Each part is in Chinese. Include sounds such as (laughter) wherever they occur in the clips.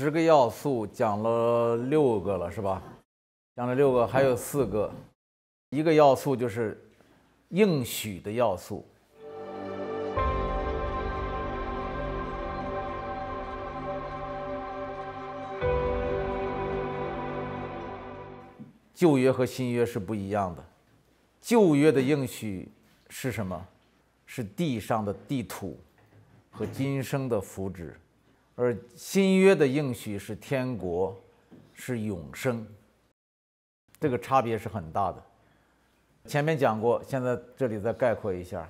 十个要素讲了六个了，是吧？讲了六个，还有四个。一个要素就是应许的要素。旧约和新约是不一样的。旧约的应许是什么？是地上的地土和今生的福祉。而新约的应许是天国，是永生。这个差别是很大的。前面讲过，现在这里再概括一下：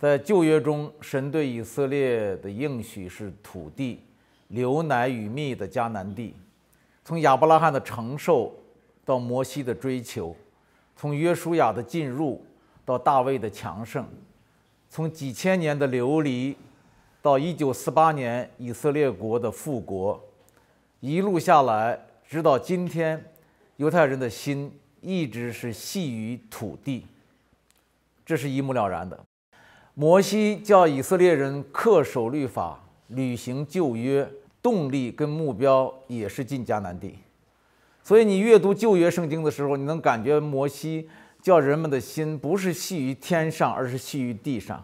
在旧约中，神对以色列的应许是土地，流奶与蜜的迦南地。从亚伯拉罕的承受，到摩西的追求，从约书亚的进入，到大卫的强盛，从几千年的流离。到一九四八年以色列国的复国，一路下来，直到今天，犹太人的心一直是系于土地，这是一目了然的。摩西叫以色列人恪守律法，履行旧约，动力跟目标也是进迦南地。所以你阅读旧约圣经的时候，你能感觉摩西叫人们的心不是系于天上，而是系于地上。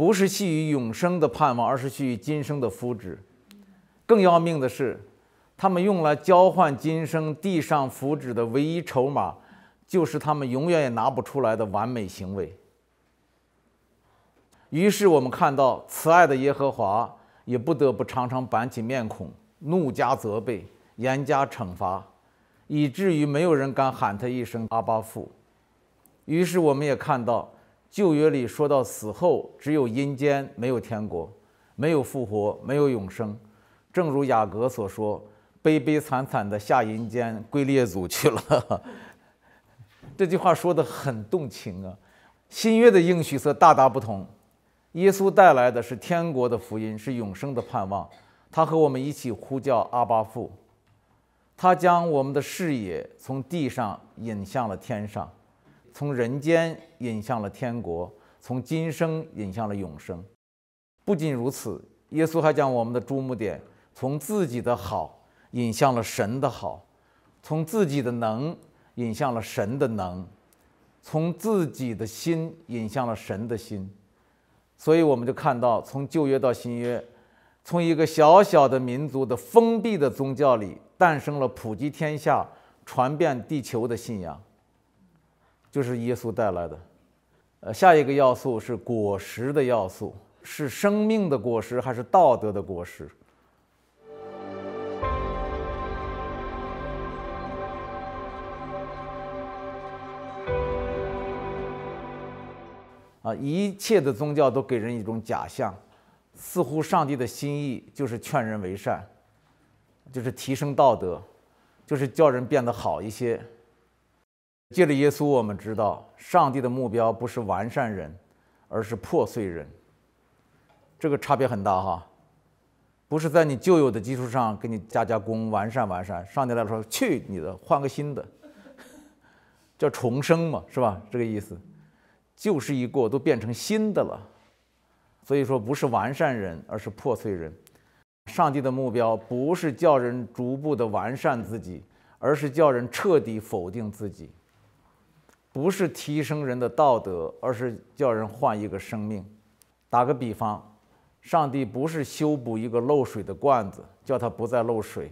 不是系于永生的盼望，而是系于今生的福祉。更要命的是，他们用来交换今生地上福祉的唯一筹码，就是他们永远也拿不出来的完美行为。于是我们看到，慈爱的耶和华也不得不常常板起面孔，怒加责备，严加惩罚，以至于没有人敢喊他一声“阿巴父”。于是我们也看到。旧约里说到死后只有阴间，没有天国，没有复活，没有永生。正如雅各所说：“悲悲惨惨的下阴间归列祖去了。(laughs) ”这句话说的很动情啊。新约的应许则大大不同。耶稣带来的是天国的福音，是永生的盼望。他和我们一起呼叫阿巴父，他将我们的视野从地上引向了天上。从人间引向了天国，从今生引向了永生。不仅如此，耶稣还将我们的注目点从自己的好引向了神的好，从自己的能引向了神的能，从自己的心引向了神的心。所以，我们就看到，从旧约到新约，从一个小小的民族的封闭的宗教里，诞生了普及天下、传遍地球的信仰。就是耶稣带来的，呃，下一个要素是果实的要素，是生命的果实还是道德的果实？啊，一切的宗教都给人一种假象，似乎上帝的心意就是劝人为善，就是提升道德，就是叫人变得好一些。借着耶稣，我们知道上帝的目标不是完善人，而是破碎人。这个差别很大哈，不是在你旧有的基础上给你加加工完善完善，上帝来说去你的，换个新的，叫重生嘛，是吧？这个意思，旧是一过，都变成新的了。所以说，不是完善人，而是破碎人。上帝的目标不是叫人逐步的完善自己，而是叫人彻底否定自己。不是提升人的道德，而是叫人换一个生命。打个比方，上帝不是修补一个漏水的罐子，叫它不再漏水，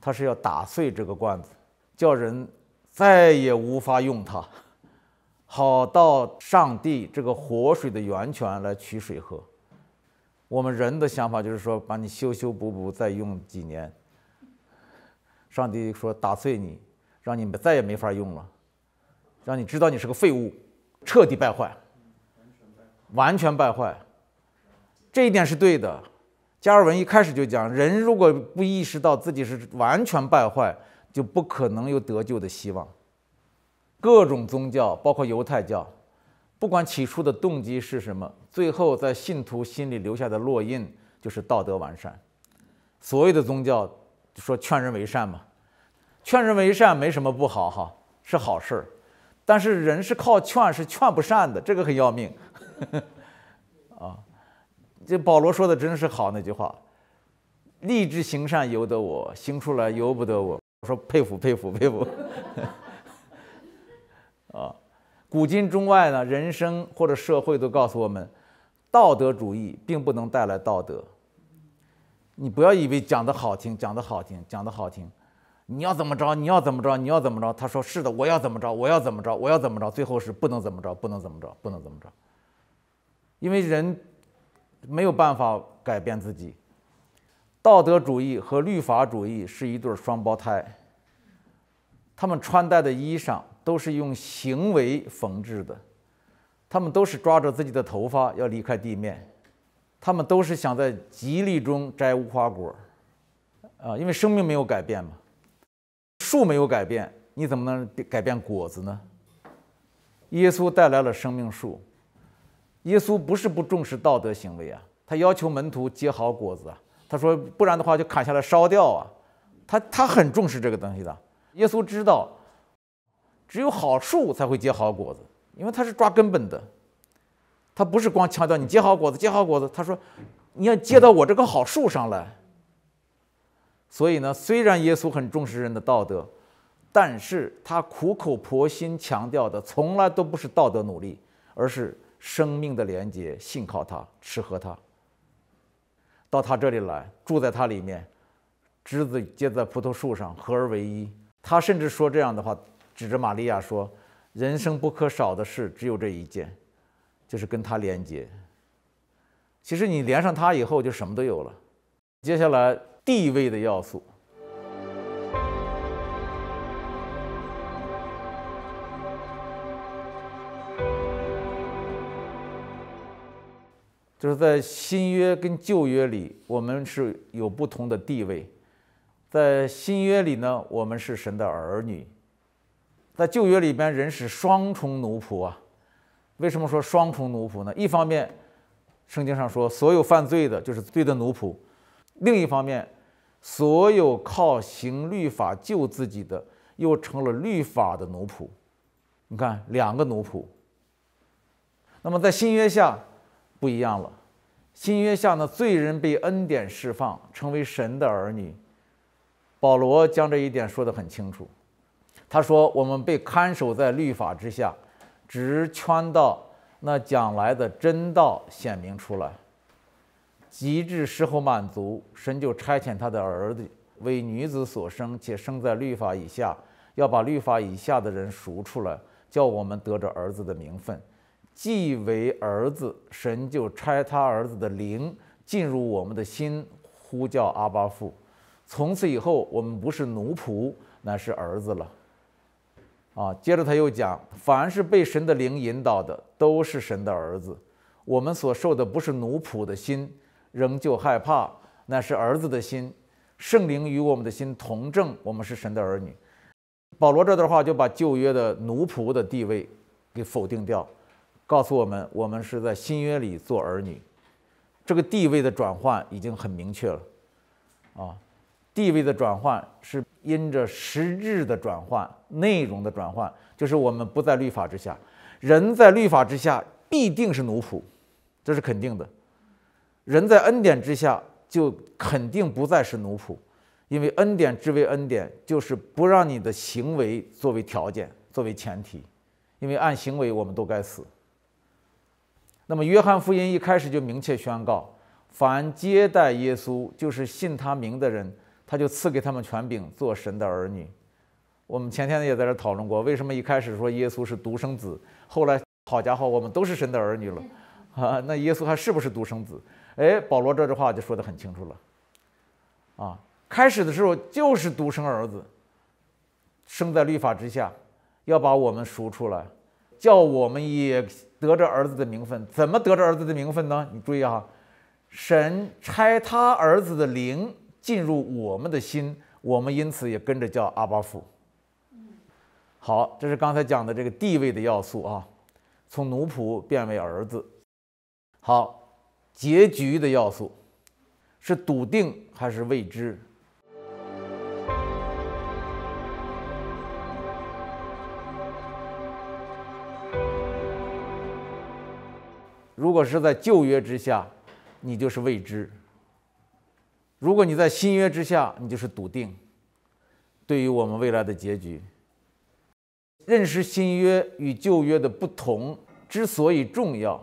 他是要打碎这个罐子，叫人再也无法用它，好到上帝这个活水的源泉来取水喝。我们人的想法就是说，把你修修补补，再用几年。上帝说打碎你，让你们再也没法用了。让你知道你是个废物，彻底败坏，完全败坏，这一点是对的。加尔文一开始就讲，人如果不意识到自己是完全败坏，就不可能有得救的希望。各种宗教，包括犹太教，不管起初的动机是什么，最后在信徒心里留下的烙印就是道德完善。所谓的宗教，说劝人为善嘛，劝人为善没什么不好哈，是好事儿。但是人是靠劝，是劝不善的，这个很要命 (laughs) 啊！这保罗说的真是好那句话：“立志行善由得我，行出来由不得我。”我说佩服佩服佩服 (laughs) 啊！古今中外呢，人生或者社会都告诉我们，道德主义并不能带来道德。你不要以为讲的好听，讲的好听，讲的好听。你要怎么着？你要怎么着？你要怎么着？他说：“是的，我要怎么着？我要怎么着？我要怎么着？”最后是不能怎么着，不能怎么着，不能怎么着。因为人没有办法改变自己。道德主义和律法主义是一对双胞胎。他们穿戴的衣裳都是用行为缝制的。他们都是抓着自己的头发要离开地面。他们都是想在吉利中摘无花果。啊，因为生命没有改变嘛。树没有改变，你怎么能改变果子呢？耶稣带来了生命树，耶稣不是不重视道德行为啊，他要求门徒结好果子啊，他说不然的话就砍下来烧掉啊，他他很重视这个东西的。耶稣知道，只有好树才会结好果子，因为他是抓根本的，他不是光强调你结好果子，结好果子，他说你要结到我这棵好树上来。所以呢，虽然耶稣很重视人的道德，但是他苦口婆心强调的从来都不是道德努力，而是生命的连接，信靠他，吃喝他。到他这里来，住在他里面，枝子接在葡萄树上，合而为一。他甚至说这样的话，指着玛利亚说：“人生不可少的事只有这一件，就是跟他连接。其实你连上他以后，就什么都有了。”接下来，地位的要素，就是在新约跟旧约里，我们是有不同的地位。在新约里呢，我们是神的儿女；在旧约里边，人是双重奴仆啊。为什么说双重奴仆呢？一方面，圣经上说，所有犯罪的，就是罪的奴仆。另一方面，所有靠行律法救自己的，又成了律法的奴仆。你看，两个奴仆。那么，在新约下不一样了。新约下呢，罪人被恩典释放，成为神的儿女。保罗将这一点说得很清楚。他说：“我们被看守在律法之下，直圈到那将来的真道显明出来。”及至时候满足，神就差遣他的儿子为女子所生，且生在律法以下，要把律法以下的人赎出来，叫我们得着儿子的名分。既为儿子，神就差他儿子的灵进入我们的心，呼叫阿巴父。从此以后，我们不是奴仆，乃是儿子了。啊，接着他又讲：凡是被神的灵引导的，都是神的儿子。我们所受的不是奴仆的心。仍旧害怕，那是儿子的心。圣灵与我们的心同证，我们是神的儿女。保罗这段话就把旧约的奴仆的地位给否定掉，告诉我们，我们是在新约里做儿女。这个地位的转换已经很明确了。啊，地位的转换是因着实质的转换、内容的转换，就是我们不在律法之下。人在律法之下必定是奴仆，这是肯定的。人在恩典之下，就肯定不再是奴仆，因为恩典之为恩典，就是不让你的行为作为条件、作为前提，因为按行为，我们都该死。那么，《约翰福音》一开始就明确宣告：凡接待耶稣，就是信他名的人，他就赐给他们权柄，做神的儿女。我们前天也在这讨论过，为什么一开始说耶稣是独生子，后来好家伙，我们都是神的儿女了 (laughs) 啊？那耶稣还是不是独生子？哎，保罗这句话就说得很清楚了，啊，开始的时候就是独生儿子，生在律法之下，要把我们赎出来，叫我们也得着儿子的名分。怎么得着儿子的名分呢？你注意哈，神差他儿子的灵进入我们的心，我们因此也跟着叫阿巴父。好，这是刚才讲的这个地位的要素啊，从奴仆变为儿子。好。结局的要素是笃定还是未知？如果是在旧约之下，你就是未知；如果你在新约之下，你就是笃定。对于我们未来的结局，认识新约与旧约的不同之所以重要，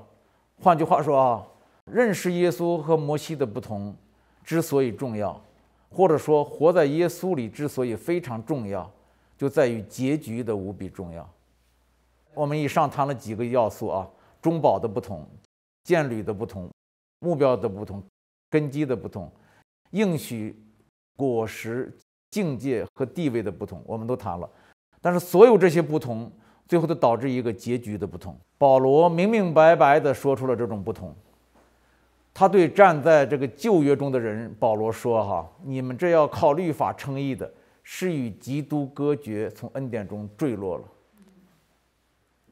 换句话说啊。认识耶稣和摩西的不同之所以重要，或者说活在耶稣里之所以非常重要，就在于结局的无比重要。我们以上谈了几个要素啊：中保的不同，建履的不同，目标的不同，根基的不同，应许、果实、境界和地位的不同，我们都谈了。但是所有这些不同，最后都导致一个结局的不同。保罗明明白白地说出了这种不同。他对站在这个旧约中的人保罗说：“哈，你们这要靠律法称义的，是与基督隔绝，从恩典中坠落了。”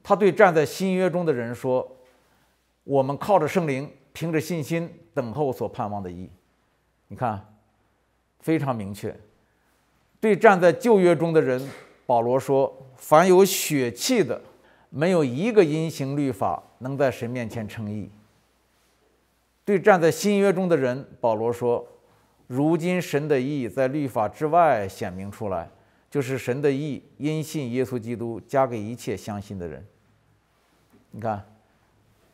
他对站在新约中的人说：“我们靠着圣灵，凭着信心等候所盼望的义。”你看，非常明确。对站在旧约中的人保罗说：“凡有血气的，没有一个因行律法能在神面前称义。”对站在新约中的人，保罗说：“如今神的意在律法之外显明出来，就是神的意因信耶稣基督加给一切相信的人。”你看，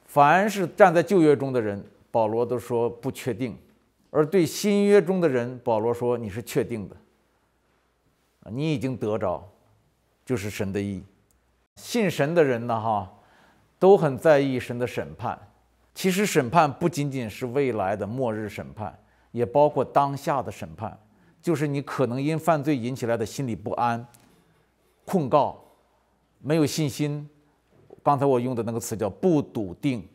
凡是站在旧约中的人，保罗都说不确定；而对新约中的人，保罗说：“你是确定的，你已经得着，就是神的意。信神的人呢？哈，都很在意神的审判。”其实审判不仅仅是未来的末日审判，也包括当下的审判，就是你可能因犯罪引起来的心理不安、控告、没有信心。刚才我用的那个词叫“不笃定”，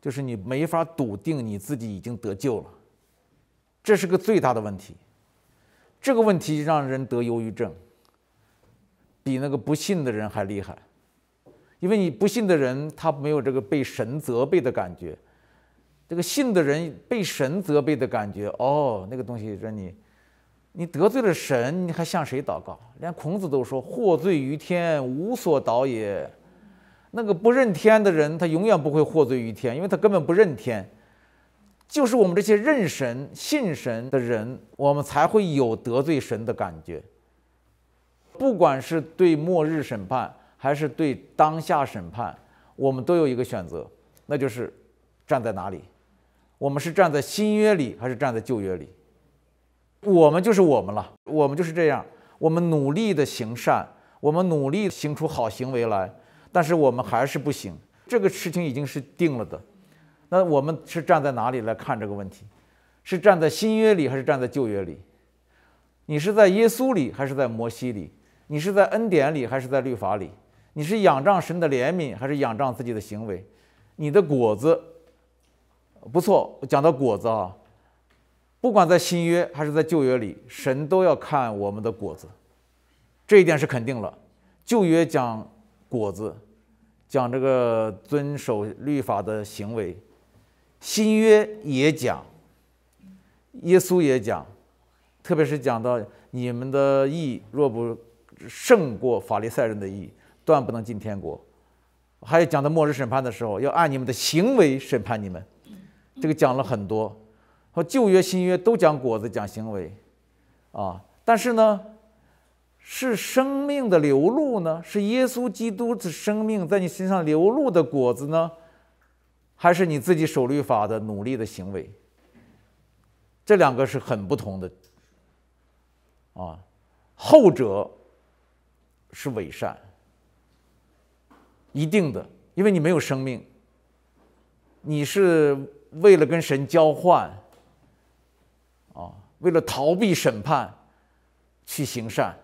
就是你没法笃定你自己已经得救了，这是个最大的问题。这个问题让人得忧郁症，比那个不信的人还厉害。因为你不信的人，他没有这个被神责备的感觉；这个信的人，被神责备的感觉。哦，那个东西让你，你得罪了神，你还向谁祷告？连孔子都说：“获罪于天，无所导也。”那个不认天的人，他永远不会获罪于天，因为他根本不认天。就是我们这些认神、信神的人，我们才会有得罪神的感觉。不管是对末日审判。还是对当下审判，我们都有一个选择，那就是站在哪里？我们是站在新约里，还是站在旧约里？我们就是我们了，我们就是这样。我们努力的行善，我们努力行出好行为来，但是我们还是不行。这个事情已经是定了的。那我们是站在哪里来看这个问题？是站在新约里，还是站在旧约里？你是在耶稣里，还是在摩西里？你是在恩典里，还是在律法里？你是仰仗神的怜悯，还是仰仗自己的行为？你的果子不错。讲到果子啊，不管在新约还是在旧约里，神都要看我们的果子，这一点是肯定了。旧约讲果子，讲这个遵守律法的行为；新约也讲，耶稣也讲，特别是讲到你们的义若不胜过法利赛人的义。断不能进天国。还有讲到末日审判的时候，要按你们的行为审判你们。这个讲了很多，和旧约、新约都讲果子，讲行为啊。但是呢，是生命的流露呢，是耶稣基督的生命在你身上流露的果子呢，还是你自己守律法的努力的行为？这两个是很不同的啊。后者是伪善。一定的，因为你没有生命，你是为了跟神交换，啊，为了逃避审判，去行善。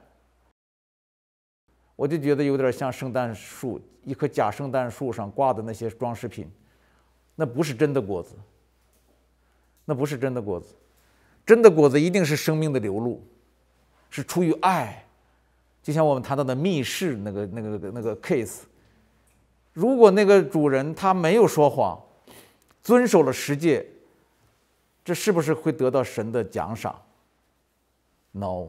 我就觉得有点像圣诞树，一棵假圣诞树上挂的那些装饰品，那不是真的果子，那不是真的果子，真的果子一定是生命的流露，是出于爱，就像我们谈到的密室那个那个那个 case。如果那个主人他没有说谎，遵守了十诫，这是不是会得到神的奖赏？No，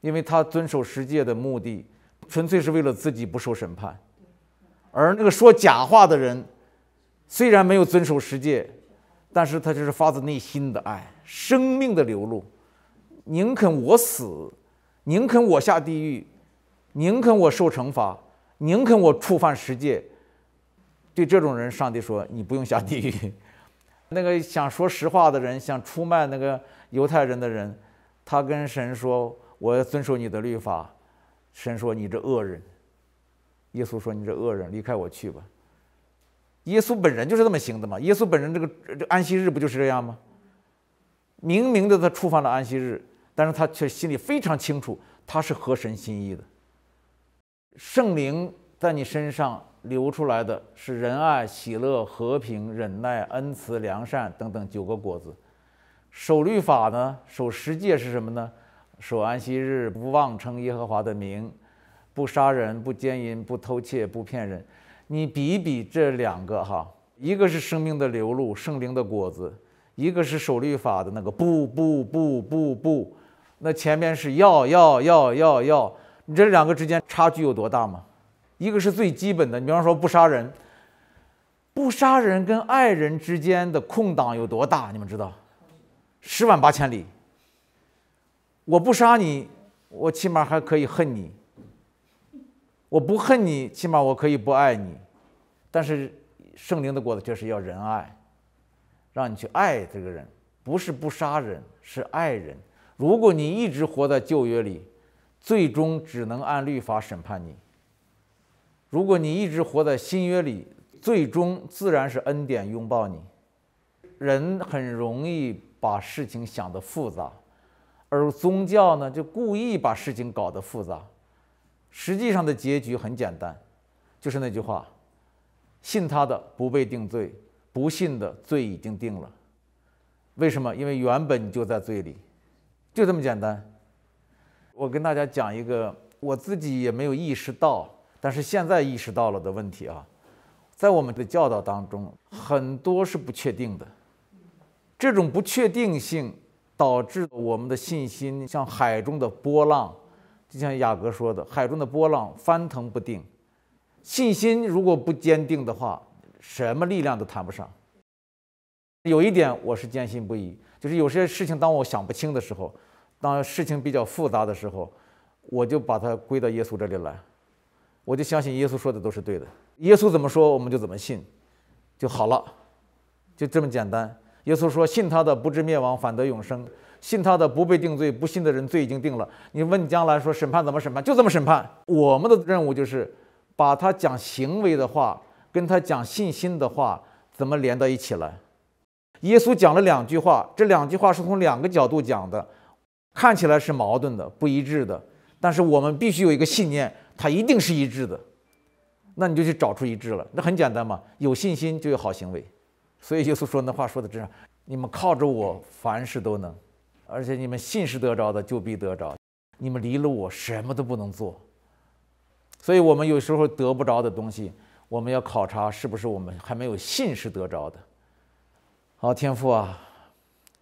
因为他遵守十诫的目的，纯粹是为了自己不受审判。而那个说假话的人，虽然没有遵守十诫，但是他就是发自内心的爱，生命的流露，宁肯我死，宁肯我下地狱，宁肯我受惩罚。宁肯我触犯十诫，对这种人，上帝说：“你不用下地狱。(laughs) ”那个想说实话的人，想出卖那个犹太人的人，他跟神说：“我要遵守你的律法。”神说：“你这恶人。”耶稣说：“你这恶人，离开我去吧。”耶稣本人就是这么行的嘛。耶稣本人这个这安息日不就是这样吗？明明的他触犯了安息日，但是他却心里非常清楚，他是合神心意的。圣灵在你身上流出来的是仁爱、喜乐、和平、忍耐、恩慈、良善等等九个果子。守律法呢？守十戒是什么呢？守安息日，不妄称耶和华的名，不杀人，不奸淫，不偷窃，不骗人。你比一比这两个哈，一个是生命的流露，圣灵的果子；一个是守律法的那个不不不不不，那前面是要要要要要。你这两个之间差距有多大吗？一个是最基本的，你比方说不杀人，不杀人跟爱人之间的空档有多大？你们知道？十万八千里。我不杀你，我起码还可以恨你；我不恨你，起码我可以不爱你。但是圣灵的果子就是要仁爱，让你去爱这个人，不是不杀人，是爱人。如果你一直活在旧约里。最终只能按律法审判你。如果你一直活在新约里，最终自然是恩典拥抱你。人很容易把事情想得复杂，而宗教呢，就故意把事情搞得复杂。实际上的结局很简单，就是那句话：信他的不被定罪，不信的罪已经定了。为什么？因为原本就在罪里，就这么简单。我跟大家讲一个我自己也没有意识到，但是现在意识到了的问题啊，在我们的教导当中，很多是不确定的。这种不确定性导致我们的信心像海中的波浪，就像雅各说的“海中的波浪翻腾不定”。信心如果不坚定的话，什么力量都谈不上。有一点我是坚信不疑，就是有些事情当我想不清的时候。当事情比较复杂的时候，我就把它归到耶稣这里来，我就相信耶稣说的都是对的。耶稣怎么说，我们就怎么信，就好了，就这么简单。耶稣说：“信他的，不至灭亡，反得永生；信他的，不被定罪；不信的人，罪已经定了。”你问将来说审判怎么审判？就这么审判。我们的任务就是把他讲行为的话，跟他讲信心的话，怎么连到一起来？耶稣讲了两句话，这两句话是从两个角度讲的。看起来是矛盾的、不一致的，但是我们必须有一个信念，它一定是一致的。那你就去找出一致了。那很简单嘛，有信心就有好行为。所以耶稣说那话说的真，你们靠着我凡事都能，而且你们信是得着的就必得着，你们离了我什么都不能做。所以我们有时候得不着的东西，我们要考察是不是我们还没有信是得着的。好，天父啊。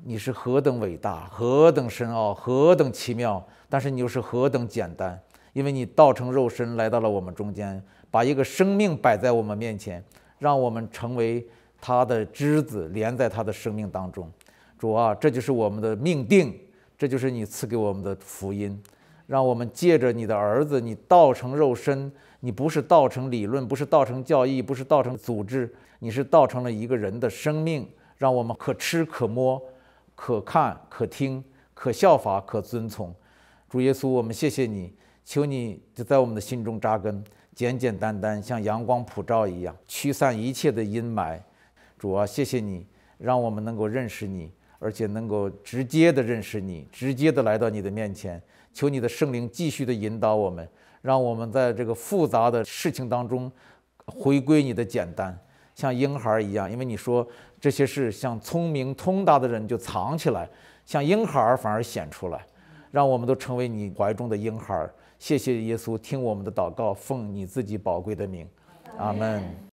你是何等伟大，何等深奥，何等奇妙，但是你又是何等简单，因为你道成肉身来到了我们中间，把一个生命摆在我们面前，让我们成为他的枝子，连在他的生命当中。主啊，这就是我们的命定，这就是你赐给我们的福音，让我们借着你的儿子，你道成肉身，你不是道成理论，不是道成教义，不是道成组织，你是道成了一个人的生命，让我们可吃可摸。可看、可听、可效法、可遵从，主耶稣，我们谢谢你，求你就在我们的心中扎根，简简单单，像阳光普照一样，驱散一切的阴霾。主啊，谢谢你，让我们能够认识你，而且能够直接的认识你，直接的来到你的面前。求你的圣灵继续的引导我们，让我们在这个复杂的事情当中回归你的简单，像婴孩一样，因为你说。这些事像聪明通达的人就藏起来，像婴孩儿反而显出来，让我们都成为你怀中的婴孩。儿。谢谢耶稣，听我们的祷告，奉你自己宝贵的名，阿门。